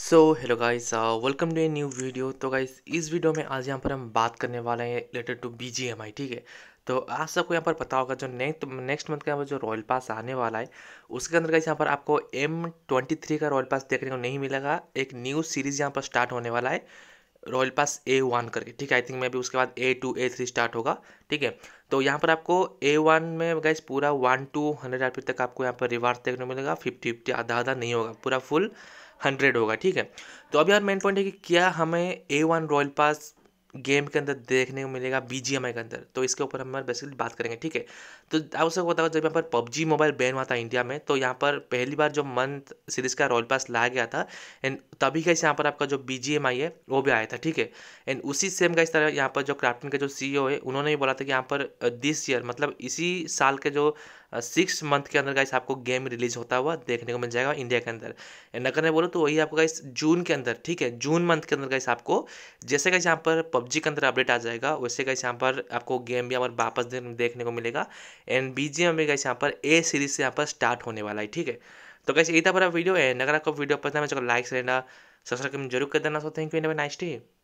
so hello guys welcome to a new video तो guys इस video में आज यहाँ पर हम बात करने वाले हैं related to B G M I ठीक है तो आप सबको यहाँ पर पता होगा जो नेक्स्ट नेक्स्ट मंथ का यहाँ पर जो रॉयल पास आने वाला है उसके अंदर गाइस यहाँ पर आपको एम ट्वेंटी थ्री का रॉयल पास देखने को नहीं मिलेगा एक न्यू सीरीज़ यहाँ पर स्टार्ट होने वाला है रॉयल पास ए वन करके ठीक है आई थिंक मे भी उसके बाद A two A three start होगा ठीक है तो यहाँ पर आपको ए वन में गाइस पूरा वन टू हंड्रेड आर तक आपको यहाँ पर रिवार्ड देखने को मिलेगा फिफ्टी फिफ्टी आधा आधा नहीं होगा पूरा फुल हंड्रेड होगा ठीक है तो अब यार मेन पॉइंट है कि क्या हमें A one royal pass game के अंदर देखने को मिलेगा बी जी एम आई के अंदर तो इसके ऊपर हम बेसिकली बात करेंगे ठीक है तो आप सबको बताओ जब यहाँ पर पबजी मोबाइल बैन हुआ था इंडिया में तो यहाँ पर पहली बार जो मंथ सीरीज का रॉयल पास लाया गया था एंड तभी कैसे यहाँ पर आपका जो बी जी एम आई है वो भी आया था ठीक है एंड उसी सेम का इस तरह यहाँ पर जो क्राफ्टन के जो सी ई ओ है उन्होंने भी बोला था कि यहाँ पर दिस ईयर मतलब इसी साल के जो सिक्स मंथ के अंदर इस आपको गेम रिलीज होता हुआ देखने को मिल जाएगा इंडिया के अंदर एंड अगर मैं बोलूँ तो वही आपको इस जून के अंदर ठीक है जून मंथ के अंदर इस आपको जैसे कैसे यहाँ पर पबजी के अंदर अपडेट आ जाएगा वैसे कैसे यहाँ पर आपको गेम भी यहाँ पर वापस देखने को मिलेगा एंड बी जी एम भी कैसे यहाँ पर ए सीरीज से यहाँ पर स्टार्ट होने वाला है ठीक है तो कैसे इतना बड़ा वीडियो है अगर आपको वीडियो पसंद है मुझे लाइक से लेना सब्सक्राइब जरूर कर देना so thank you and nice day